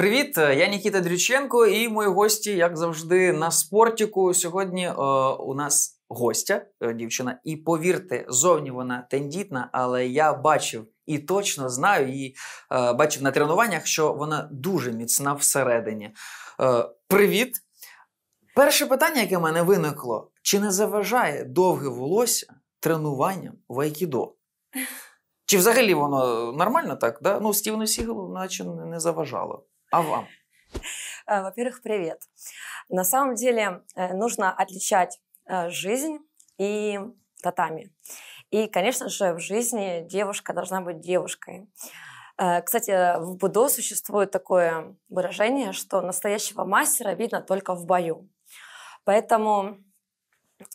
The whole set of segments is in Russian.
Привіт, е, я Нікіта Дрюченко і мої гості, як завжди, на спортіку. Сьогодні е, у нас гостя, е, дівчина. І повірте, зовні вона тендітна, але я бачив і точно знаю, і е, бачив на тренуваннях, що вона дуже міцна всередині. Е, привіт. Перше питання, яке в мене виникло: чи не заважає довге волосся тренуванням в айкідо? Чи взагалі воно нормально так? Да? Ну, Стівену Сігалу наче не заважало. А вам? А, во-первых, привет. На самом деле э, нужно отличать э, жизнь и татами. И, конечно же, в жизни девушка должна быть девушкой. Э, кстати, в Будо существует такое выражение, что настоящего мастера видно только в бою. Поэтому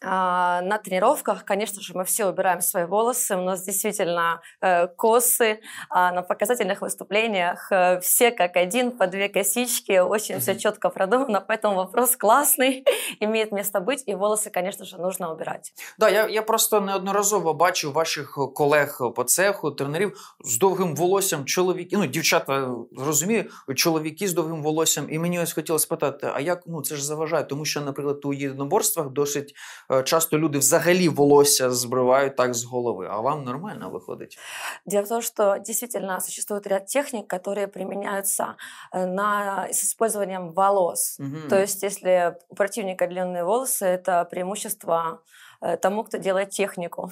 на тренировках, конечно же, мы все убираем свои волосы, у нас действительно э, косы, а на показательных выступлениях э, все как один, по две косички, очень все четко продумано, поэтому вопрос классный, имеет место быть, и волосы, конечно же, нужно убирать. Да, я, я просто неодноразово бачу ваших э, колег по цеху, тренерів з довгим волоссям, чоловіки, ну, дівчата, е, розумію, чоловіки з довгим волоссям, і мені ось хотілося спитати, а як, ну, це ж заважає, тому що, наприклад, у єдиноборствах досить Е, часто люди взагалі волосся збривають так з голови, а вам нормально виходить? Дело в том, что действительно существует ряд техник, которые применяются э, на, с использованием волос. Угу. То есть, если у противника длинные волосы, это преимущество э, тому, кто делает технику.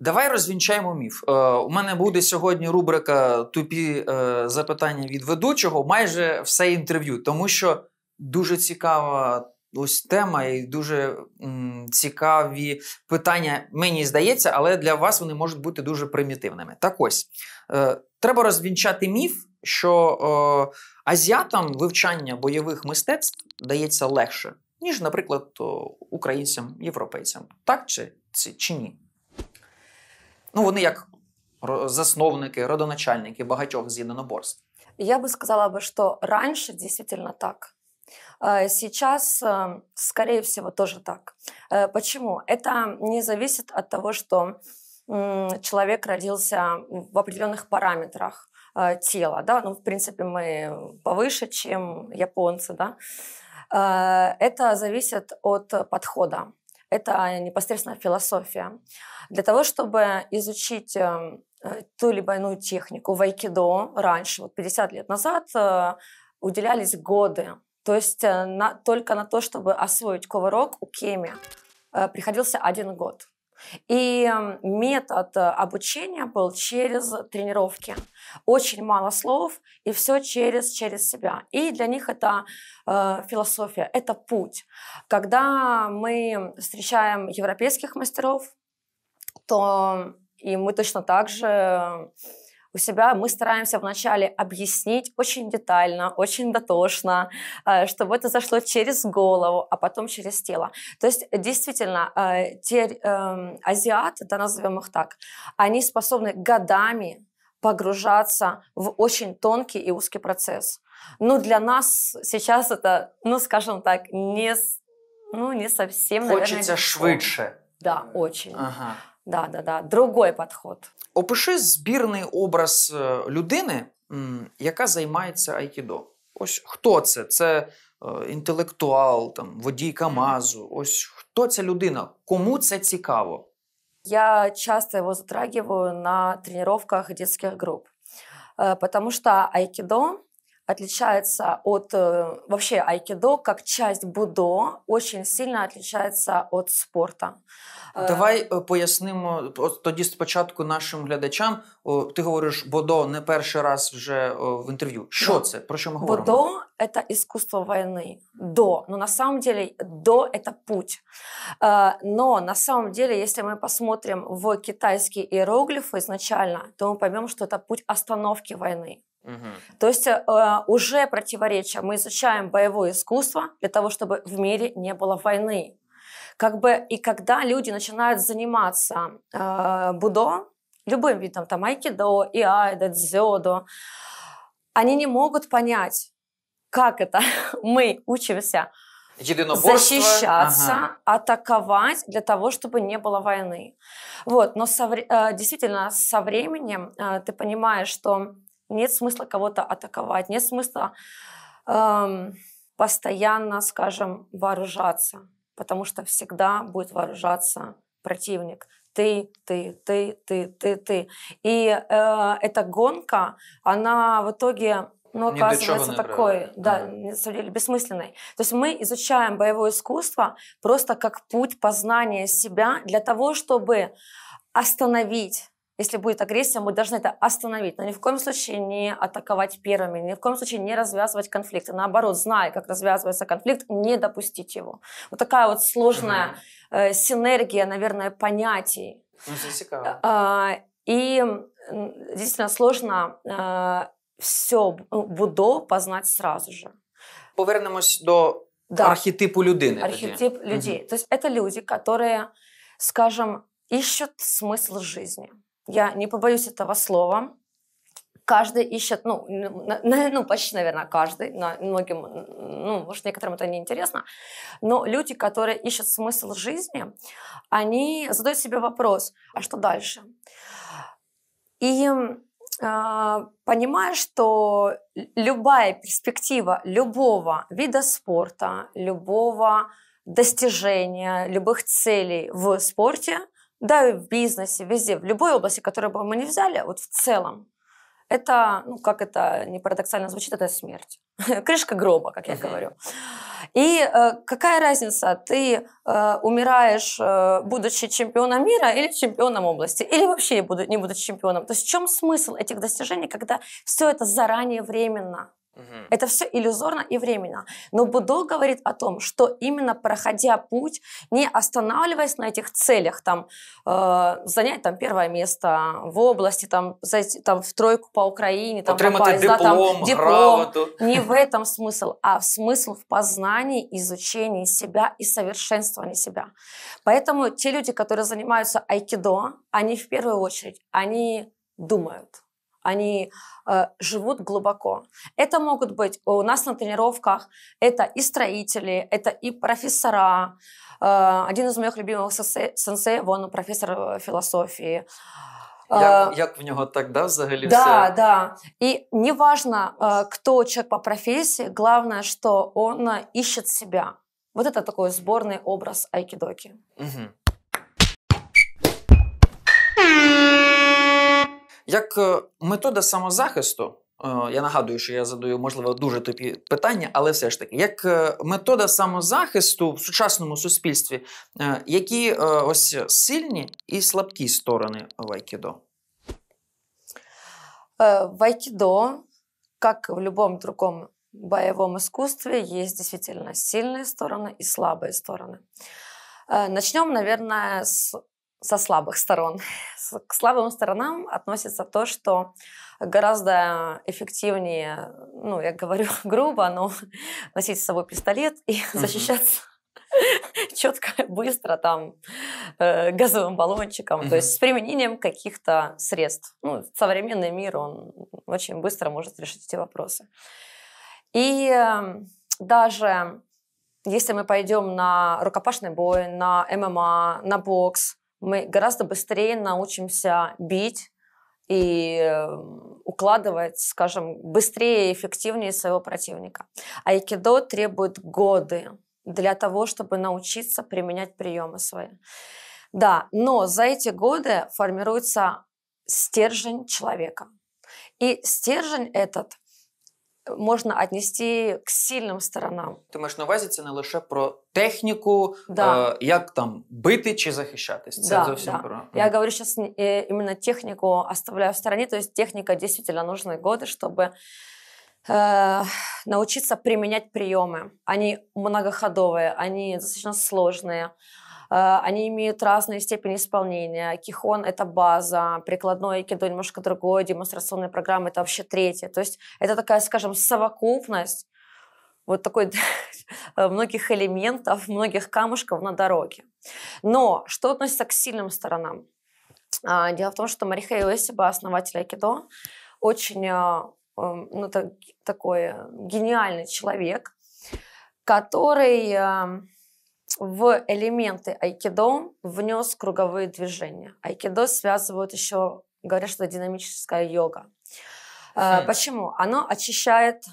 Давай розвінчаємо міф. Е, У мене буде сьогодні рубрика Тупі е, запитання від ведучого майже все інтерв'ю, тому що дуже цікава ось тема і дуже м, цікаві питання, мені здається, але для вас вони можуть бути дуже примітивними. Так ось е, треба розвінчати міф, що е, азіатам вивчання бойових мистецтв дається легше, ніж, наприклад, українцям, європейцям. Так чи, чи ні? Ну, вони як засновники, родоначальники багатьох з'єдиноборств. Я би сказала що раніше дійсно так. Э, сейчас, эм, скорее всего, тоже так. Э, почему? Это не зависит от того, что человек родился в определенных параметрах э, тела. Да? Ну, в принципе, мы повыше, чем японцы. Да? Это зависит от подхода. Это непосредственно философия. Для того, чтобы изучить эм, ту либо иную технику в айкидо раньше, вот 50 лет назад, уделялись годы то есть э, на, только на то, чтобы освоить ковырок у Кеми э, приходился один год. И эм, метод э, обучения был через тренировки. Очень мало слов, и все через, через себя. И для них это э, философия, это путь. Когда мы встречаем европейских мастеров, то эм, и мы точно так же у себя мы стараемся вначале объяснить очень детально, очень дотошно, э, чтобы это зашло через голову, а потом через тело. То есть действительно, э, те эм, азиаты, да, назовем их так, они способны годами погружаться в очень тонкий и узкий процесс. Но для нас сейчас это, ну, скажем так, не, ну, не совсем, Хочется наверное... Хочется швидше. Да, очень. Ага. Да, да, да. Другой підход. Опиши збірний образ э, людини, яка займається айкідо. Ось хто це? Це е, інтелектуал, там водій Камазу. Ось хто ця людина? Кому це цікаво? Я часто его затрагиваю на тренуваннях детских груп, э, потому что айкидо отличается от э, вообще айкидо как часть будо, очень сильно отличается от спорта э, Давай э, пояснимо от тоді спочатку нашим глядачам. Ти говориш будо не перший раз вже в інтерв'ю. Що це? Про що ми говоримо? Будо – це іскусство війни. До. Ну, на самом деле, до – это путь. Но на самом деле, если мы посмотрим в китайские иероглифы изначально, то мы поймем, что это путь остановки войны. Угу. То есть э, уже противоречие. Мы изучаем боевое искусство для того, чтобы в мире не было войны. Как бы и когда люди начинают заниматься э, будо, любым видом, там айкидо, иайдо, дзёдо, они не могут понять, как это мы учимся защищаться, ага. атаковать для того, чтобы не было войны. Вот, но со, э, действительно со временем э, ты понимаешь, что нет смысла кого-то атаковать, нет смысла эм, постоянно, скажем, вооружаться, потому что всегда будет вооружаться противник. Ты, ты, ты, ты, ты, ты. И э, эта гонка, она в итоге ну оказывается такой, да, а. на самом деле бессмысленной. То есть мы изучаем боевое искусство просто как путь познания себя для того, чтобы остановить если будет агрессия, мы должны это остановить. Но ни в коем случае не атаковать первыми, ни в коем случае не развязывать конфликты. Наоборот, зная, как развязывается конфликт, не допустить его. Вот такая вот сложная mm-hmm. э, синергия, наверное, понятий. Ну, засекала. А, и действительно сложно а, э, все ну, будо познать сразу же. Повернемось до да. архетипу людини. Архетип тоді. людей. Угу. То есть это люди, которые, скажем, ищут смысл жизни. Я не побоюсь этого слова. Каждый ищет, ну, на, на, ну почти, наверное, каждый, но многим, ну, может, некоторым это не интересно, но люди, которые ищут смысл жизни, они задают себе вопрос, а что дальше? И а, понимая, что любая перспектива любого вида спорта, любого достижения, любых целей в спорте да, и в бизнесе, везде, в любой области, которую бы мы не взяли, вот в целом, это, ну, как это не парадоксально звучит, это смерть. Крышка гроба, как я говорю. И э, какая разница, ты э, умираешь, э, будучи чемпионом мира или чемпионом области, или вообще не будучи чемпионом. То есть в чем смысл этих достижений, когда все это заранее временно? Это все иллюзорно и временно. Но Будо говорит о том, что именно проходя путь, не останавливаясь на этих целях, там, э, занять там, первое место в области, там, зайти там, в тройку по Украине, там, Отримати попасть, диплом, да, там, диплом. Не в этом смысл, а в смысл в познании, изучении себя и совершенствовании себя. Поэтому те люди, которые занимаются айкидо, они в первую очередь, они думают они э, живут глубоко. Это могут быть у нас на тренировках, это и строители, это и профессора. Э, один из моих любимых сенсеев, он профессор э, философии. Як, э, як в него тогда да, взагалі да, все? Да, да. И неважно, э, кто человек по профессии, главное, что он ищет себя. Вот это такой сборный образ айкидоки. Угу. Як е, метода самозахисту, е, я нагадую, що я задаю, можливо, дуже тупі питання, але все ж таки, як е, метода самозахисту в сучасному суспільстві, які ось сильні і слабкі сторони Вайкідо? Вайкідо, як В будь-якому другому бойовому другом є дійсно есть действительно і стороны сторони. слабые Начнем, наверное, з. со слабых сторон. К слабым сторонам относится то, что гораздо эффективнее, ну, я говорю грубо, но носить с собой пистолет и mm-hmm. защищаться четко, быстро, там, э, газовым баллончиком, mm-hmm. то есть с применением каких-то средств. Ну, современный мир, он очень быстро может решить эти вопросы. И эм, даже если мы пойдем на рукопашный бой, на ММА, на бокс, мы гораздо быстрее научимся бить и эм, укладывать, скажем, быстрее и эффективнее своего противника. Айкидо требует годы для того, чтобы научиться применять приемы свои. Да, но за эти годы формируется стержень человека. И стержень этот можна віднести к сильним сторонам. Ти маєш на увазі це не лише про техніку, да. е, як там бити чи захищатись. Це да, зовсім да. про. Я говорю зараз е, іменно э, техніку оставляю в стороні, есть техніка дійсно нужны годы, щоб э, научиться применять приемы. Они многоходовые, они достаточно сложные. Э, они имеют разные степени исполнения. Кихон — это база, прикладное айкидо немножко другое, демонстрационная программа – это вообще третье. То есть это такая, скажем, совокупность вот такой э, многих элементов, многих камушков на дороге. Но что относится к сильным сторонам? А, дело в том, что Марихей Уэсиба, основатель Айкидо, очень э, эм, ну, так, такой гениальный человек, который эм, в элементы айкидо внес круговые движения. Айкидо связывают еще, говорят, что динамическая йога. Mm. Почему? Оно очищает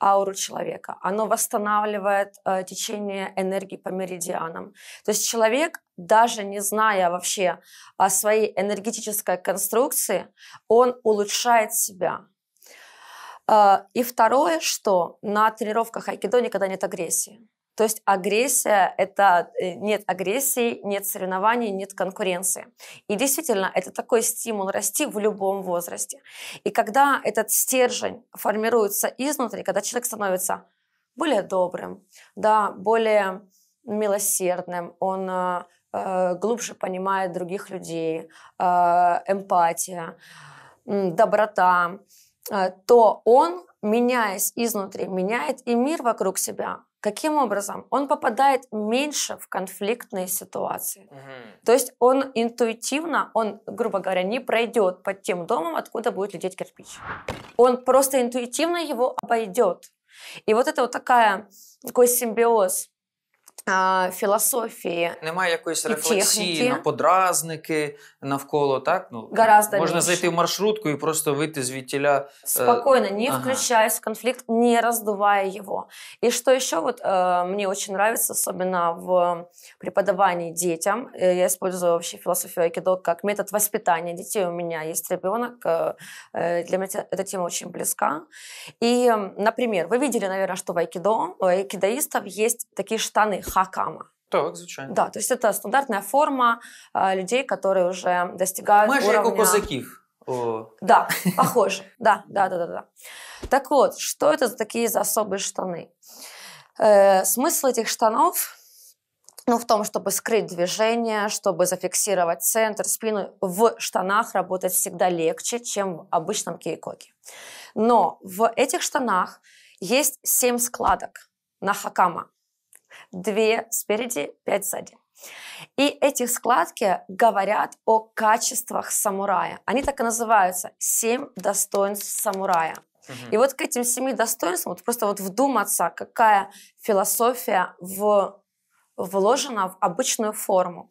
ауру человека, оно восстанавливает э, течение энергии по меридианам. То есть человек, даже не зная вообще о своей энергетической конструкции, он улучшает себя. Э, и второе, что на тренировках айкидо никогда нет агрессии. То есть агрессия — это э, нет агрессии, нет соревнований, нет конкуренции. И действительно, это такой стимул расти в любом возрасте. И когда этот стержень формируется изнутри, когда человек становится более добрым, да, более милосердным, он э, э глубже понимает других людей, э, эмпатия, э, доброта, э, то он, меняясь изнутри, меняет и мир вокруг себя. Каким образом? Он попадает меньше в конфликтные ситуации. Угу. То есть он интуитивно, он, грубо говоря, не пройдет под тем домом, откуда будет лететь кирпич. Он просто интуитивно его обойдет. И вот это вот такая, такой симбиоз а, Філософії немає якоїсь рефлексії на подразники навколо так. Ну Гораздо можна меньше. зайти в маршрутку і просто вийти з вітіля. Спокойно, не ага. включаясь в конфликт, не раздувая его. И что еще вот э, мне очень нравится, особенно в преподавании детям, я использую вообще философию айкидо как метод воспитания детей. У меня есть ребенок, э, для меня эта тема очень близка. И, например, вы видели, наверное, что в айкидо у айкидоистов есть такие штаны хакама. Так, звичайно. Да, то есть это стандартная форма э, людей, которые уже достигают Майже уровня... Майже козаків. О. Да, похоже. Да, да, да, да, да. Так вот, что это за такие за особые штаны? Э, смысл этих штанов ну, в том, чтобы скрыть движение, чтобы зафиксировать центр, спину. В штанах работать всегда легче, чем в обычном кейкоке. Но в этих штанах есть 7 складок на хакама две спереди, пять сзади. И эти складки говорят о качествах самурая. Они так и называются «Семь достоинств самурая». Угу. И вот к этим семи достоинствам, вот просто вот вдуматься, какая философия в, вложена в обычную форму.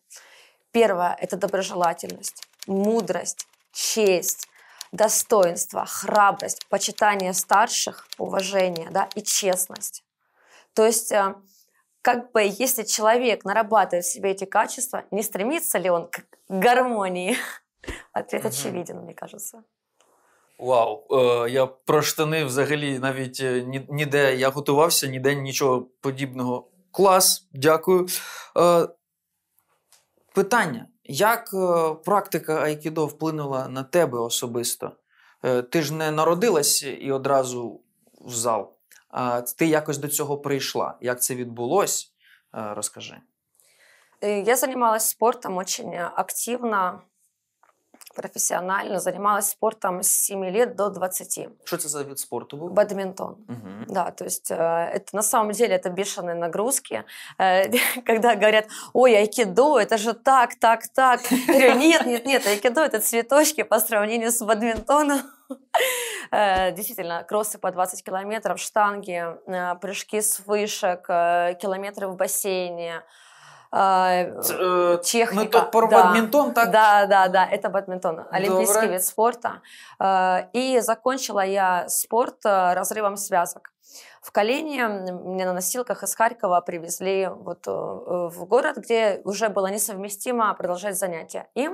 Первое – это доброжелательность, мудрость, честь, достоинство, храбрость, почитание старших, уважение да, и честность. То есть э, как бы если человек нарабатывает в себе эти качества, не стремится ли он к гармонии? Ответ очевиден, мені кажеться. Вау, е, я про штани взагалі навіть е, ніде я готувався, ніде нічого подібного. Клас, дякую. Е, питання: як практика Айкідо вплинула на тебе особисто? ти ж не народилась і одразу в зал? А, ти якось до цього прийшла. Як це відбулось? Розкажи. Я занималась спортом очень активно профессионально, занималась спортом с 7 лет до 20. Что это за вид спорта был? Бадминтон. Угу. Да, то есть э, это на самом деле это бешеные нагрузки. Э, когда говорят, ой, айкидо, это же так, так, так. говорю, нет, нет, нет, айкидо это цветочки по сравнению с бадминтоном. Э, действительно, кроссы по 20 километров, штанги, прыжки с вышек, километры в бассейне, э, ну, техника. Ну, тот про да. бадминтон, так? Да, да, да, это бадминтон, олимпийский Добрый. вид спорта. Э, и закончила я спорт э, разрывом связок в колени. Мне на носилках из Харькова привезли вот э, в город, где уже было несовместимо продолжать занятия. И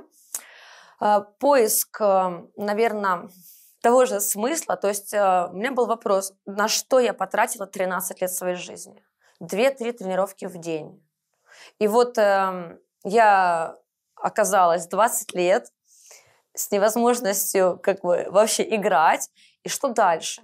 поиск, наверное, того же смысла, то есть у меня был вопрос, на что я потратила 13 лет своей жизни. Две-три тренировки в день и вот э, я оказалась 20 лет с невозможностью как бы вообще играть. И что дальше?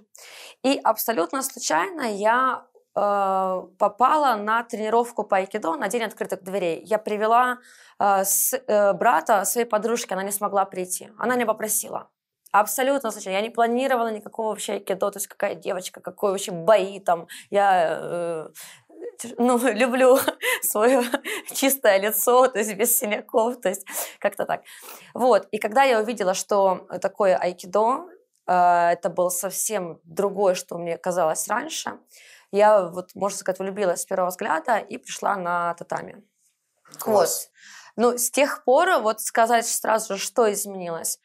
И абсолютно случайно я э, попала на тренировку по айкидо на день открытых дверей. Я привела э, с, э, брата своей подружки, она не смогла прийти. Она не попросила. Абсолютно случайно. Я не планировала никакого вообще айкидо, то есть какая девочка, какой вообще бои там. Я э, ну, люблю свое чистое лицо, то есть без синяков, то есть как-то так. Вот, и когда я увидела, что такое айкидо, э, это было совсем другое, что мне казалось раньше, я вот, можно сказать, влюбилась с первого взгляда и пришла на татами. Класс. Вот. Ну, с тех пор, вот сказать сразу же, что изменилось.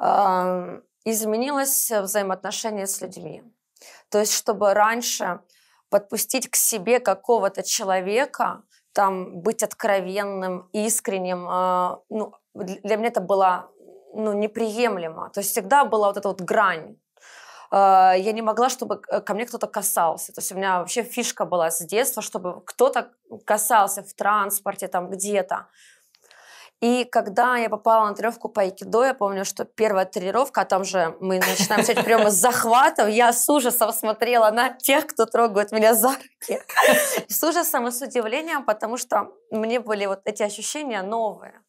Эм, изменилось взаимоотношение с людьми. То есть, чтобы раньше подпустить к себе какого-то человека, там, быть откровенным, искренним, э, ну, для меня это было ну, неприемлемо. То есть всегда была вот эта вот грань. А, я не могла, чтобы ко мне кто-то касался. То есть у меня вообще фишка была с детства, чтобы кто-то касался в транспорте, там где-то. И когда я попала на тренировку по айкидо, я помню, что первая тренировка, а там же мы начинаем все прямо с захватов, я с ужасом смотрела на тех, кто трогает меня за руки. С ужасом и с удивлением, потому что мне были вот эти ощущения новые.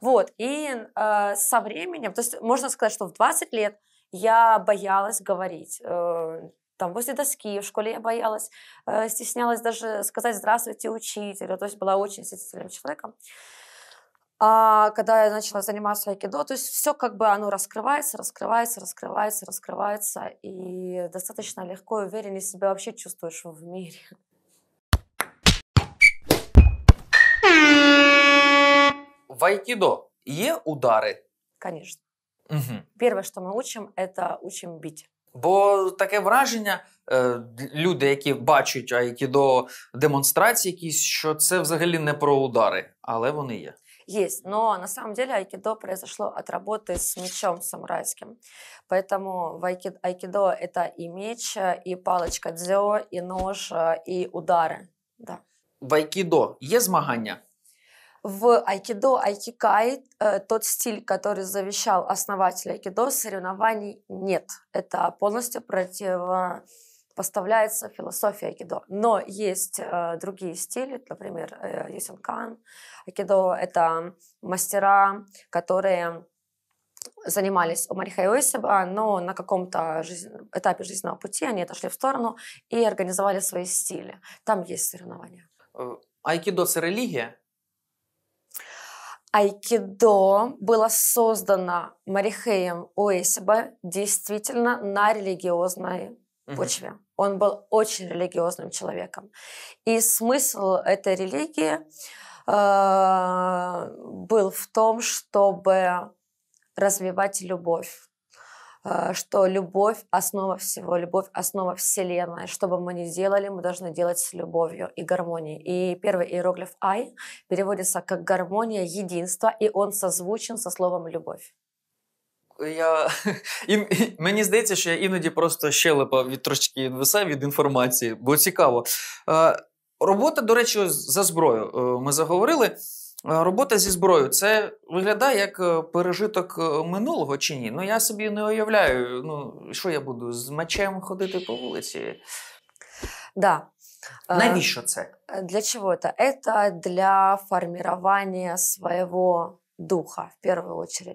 Вот, и э, со временем, то есть можно сказать, что в 20 лет я боялась говорить. Э, там возле доски, в школе я боялась, э, стеснялась даже сказать «здравствуйте, учителю», то есть была очень стеснительным человеком а когда я начала заниматься айкидо, то есть все как бы оно раскрывается, раскрывается, раскрывается, раскрывается, и достаточно легко и увереннее себя вообще чувствуешь в мире. В айкидо є удары? Конечно. Угу. Первое, что мы учим, это учим бить. Бо таке враження, люди, які бачать айкідо демонстрації, якісь, що це взагалі не про удари, але вони є есть. Но на самом деле айкидо произошло от работы с мечом самурайским. Поэтому в айкидо, айкидо это и меч, э, и палочка дзё, и нож, э, и удары. Да. В айкидо есть змагання? В айкидо айкикай, э, тот стиль, который завещал основатель айкидо, соревнований нет. Это полностью противо поставляется философия айкидо. Но есть э, другие стили, например, э, юсенкан. Айкидо — это мастера, которые занимались у Омарихой Осиба, но на каком-то жизнь, этапе жизненного пути они отошли в сторону и организовали свои стили. Там есть соревнования. Э, айкидо – это религия? Айкидо было создано Марихеем Уэсиба действительно на религиозной угу. почве. Он был очень религиозным человеком. И смысл этой религии э, был в том, чтобы развивать любовь э, что любовь – основа всего, любовь – основа Вселенной. Что бы мы ни делали, мы должны делать с любовью и гармонией. И первый иероглиф «ай» переводится как «гармония», «единство», и он созвучен со словом «любовь». я і, Мені здається, що я іноді просто щелепа від трошки веса від інформації, бо цікаво. Е, робота, до речі, за зброю. Е, ми заговорили. Е, робота зі зброєю це виглядає як пережиток минулого чи ні? Ну я собі не уявляю, ну що я буду з мечем ходити по вулиці. Да. Навіщо це? Для чого це? Це для формирования свого духа в першу чергу.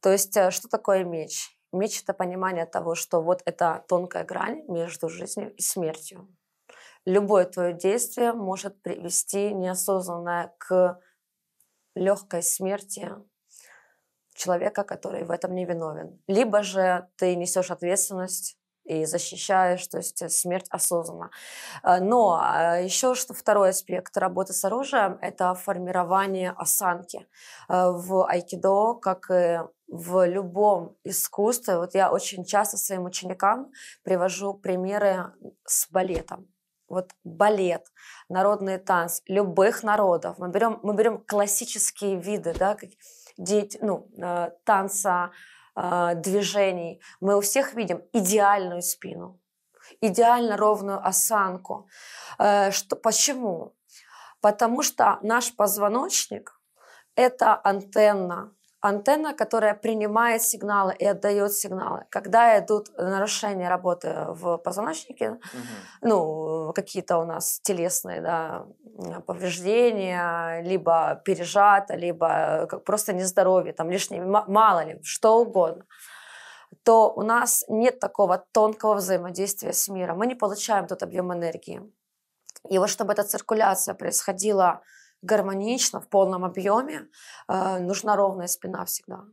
То есть э, что такое меч? Меч — это понимание того, что вот это тонкая грань между жизнью и смертью. Любое твое действие может привести неосознанно к легкой смерти человека, который в этом не виновен. Либо же ты несешь ответственность и защищаешь, то есть э, смерть осознанно. Э, но а, еще что второй аспект работы с оружием – это формирование осанки. Э, в айкидо, как и в любом искусстве, вот я очень часто своим ученикам привожу примеры с балетом вот балет, народные танцы любых народов. Мы берем, мы берем классические виды, да, как дети, ну, э, танца, а, движений, мы у всех видим идеальную спину, идеально ровную осанку. Э, что, почему? Потому что наш позвоночник – это антенна антенна, которая принимает сигналы и отдает сигналы. Когда идут нарушения работы в позвоночнике, угу. ну, какие-то у нас телесные да, повреждения, либо пережато, либо э, просто нездоровье, там лишнее, мало ли, что угодно то у нас нет такого тонкого взаимодействия с миром. Мы не получаем тот объем энергии. И вот чтобы эта циркуляция происходила гармонично, в полном объеме, э, нужна ровная спина всегда.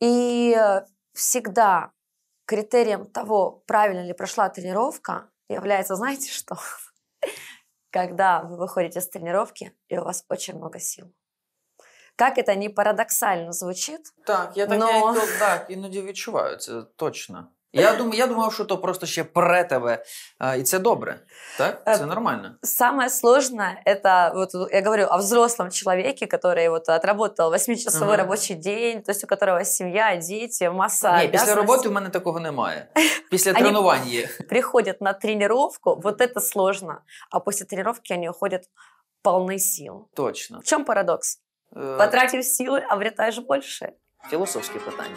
И э, всегда критерием того, правильно ли прошла тренировка, является, знаете что? Когда вы выходите с тренировки, и у вас очень много сил. Как это не парадоксально звучит. Так, я так но... я і, так, іноді відчуваю, це точно. Я думаю, я думав, що то просто ще пре тебе, а, и це добре, так? Э, це нормально. Самое сложное, это, вот я говорю о взрослом человеке, который вот отработал 8-часовой ага. рабочий день, то есть у которого семья, дети, масса Ні, після роботи в мене такого немає. Після тренувань є. Приходят на тренировку, вот это сложно, а после тренировки они уходят полны сил. Точно. В чем парадокс? Э, Потратив силы, обретаешь больше. Философские питання.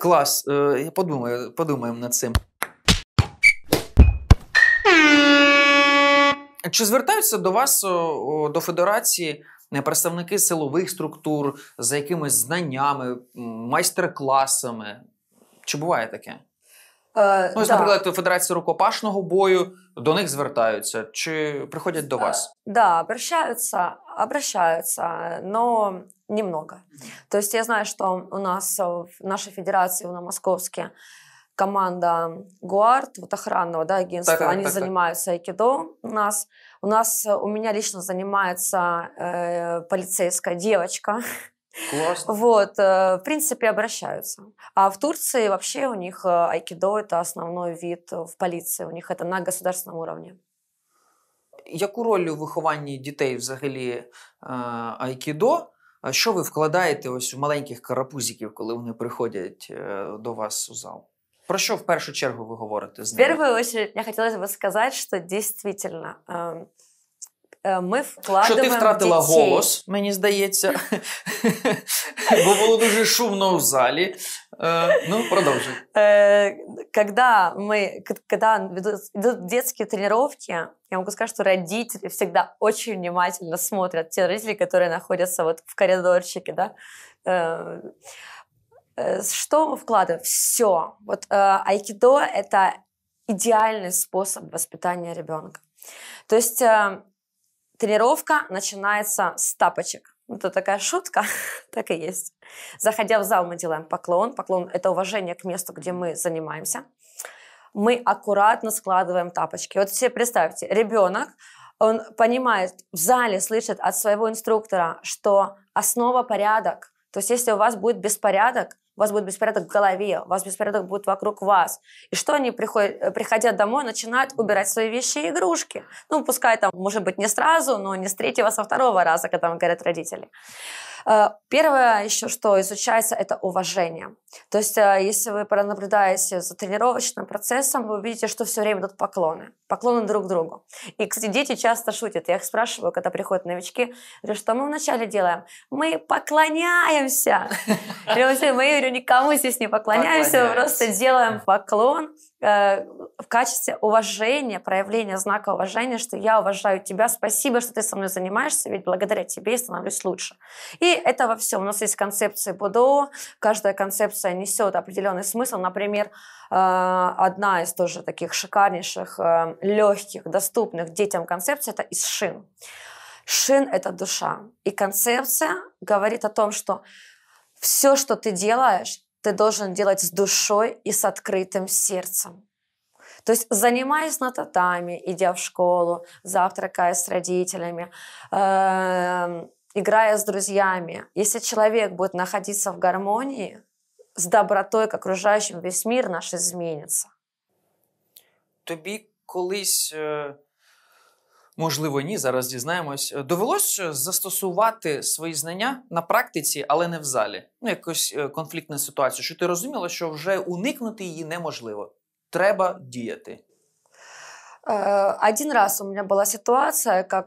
Клас. Е, я подумаю, подумаємо над цим. Чи звертаються до вас до федерації е, представники силових структур за якимись знаннями, майстер-класами? Чи буває таке? Е, ну, ось, да. Наприклад, Федерація рукопашного бою до них звертаються чи приходять до е, вас? Так, е, да, обращаються. обращаются, но немного. То есть я знаю, что у нас в нашей федерации, на Московске, команда Гуард, вот охранного да, агентства, так, они так, занимаются айкидо у нас. У нас, э, у меня лично занимается э, полицейская девочка. Классно. Вот, э, в принципе, обращаются. А в Турции вообще у них э, айкидо – это основной вид в полиции, у них это на государственном уровне. яку роль у вихованні дітей взагалі е, айкідо? Що ви вкладаєте ось у маленьких карапузиків, коли вони приходять е, до вас у зал? Про що в першу чергу ви говорите? В первую очередь мне хотелось бы сказать, что действительно Э, ми вкладемо. Що ти втратила дітей. голос, мені здається, бо було дуже шумно в залі. Э, ну, продовжуй. Э, когда мы, когда идут детские тренировки, я могу сказать, что родители всегда очень внимательно смотрят, те родители, которые находятся вот в коридорчике, да, что мы вкладываем? Все. Вот э, айкидо – это идеальный способ воспитания ребенка. То есть э, тренировка начинается с тапочек. Это такая шутка, так и есть. Заходя в зал, мы делаем поклон. Поклон – это уважение к месту, где мы занимаемся. Мы аккуратно складываем тапочки. Вот себе представьте, ребенок, он понимает, в зале слышит от своего инструктора, что основа – порядок. То есть если у вас будет беспорядок, у вас будет беспорядок в голове, у вас беспорядок будет вокруг вас. И что они, приходят, э, приходя домой, начинают убирать свои вещи и игрушки. Ну, пускай там, может быть, не сразу, но не с третьего, а со второго раза, когда вам говорят родители. Э, первое еще, что изучается, это уважение. То есть, э, если вы пронаблюдаете за тренировочным процессом, вы увидите, что все время идут поклоны. Поклоны друг другу. И, кстати, дети часто шутят. Я их спрашиваю, когда приходят новички, говорю, что мы вначале делаем? Мы поклоняемся. Я говорю, мы говорю, никому здесь не поклоняемся, мы просто делаем поклон Э, в качестве уважения, проявления знака уважения, что я уважаю тебя, спасибо, что ты со мной занимаешься, ведь благодаря тебе я становлюсь лучше. И это во всем. У нас есть концепции БДО, каждая концепция несет определенный смысл. Например, э, одна из тоже таких шикарнейших, э, легких, доступных детям концепций – это из шин. Шин – это душа. И концепция говорит о том, что все, что ты делаешь, ты должен делать с душой и с открытым сердцем. То есть занимаясь на татами, идя в школу, завтракая с родителями, эм, играя с друзьями, если человек будет находиться в гармонии, с добротой к окружающим весь мир наш изменится. Тоби, колись можливо, ні. Зараз дізнаємось. Е, довелось е, застосувати свої знання на практиці, але не в залі. Ну, якось е, конфліктна ситуація, що ти розуміла, що вже уникнути її неможливо. Треба діяти. Один раз у мене була ситуація, коли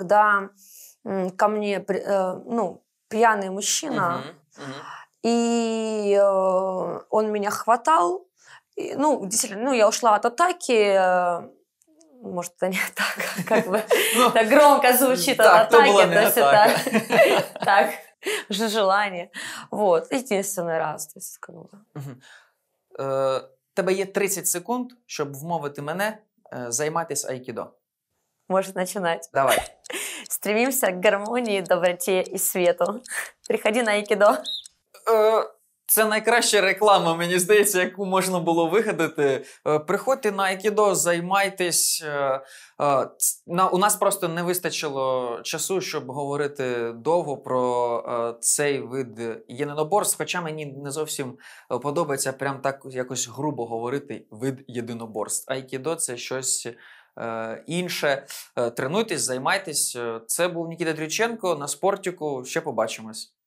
ко мне ну, пьяный мужчина, угу, угу. и он меня хватав. Ну, действительно, ну, я ушла от атаки, может, это не атака, как бы ну, так громко звучит от а ну, атаки, то есть это так, желание. Вот, единственный раз. То есть, как бы. Э, тебе є 30 секунд, чтобы вмовити меня, займатися айкидо. Может начинать. Давай. Стремимся к гармонии, доброте и свету. Приходи на айкидо. Це найкраща реклама, мені здається, яку можна було вигадати. Е, приходьте на Айкідо, займайтесь. Е, е, у нас просто не вистачило часу, щоб говорити довго про цей вид єдиноборств. Хоча мені не зовсім подобається прям так якось грубо говорити вид єдиноборств. Айкідо це щось. Інше тренуйтесь, займайтесь. Це був Нікіта Дрюченко на спортіку. Ще побачимось.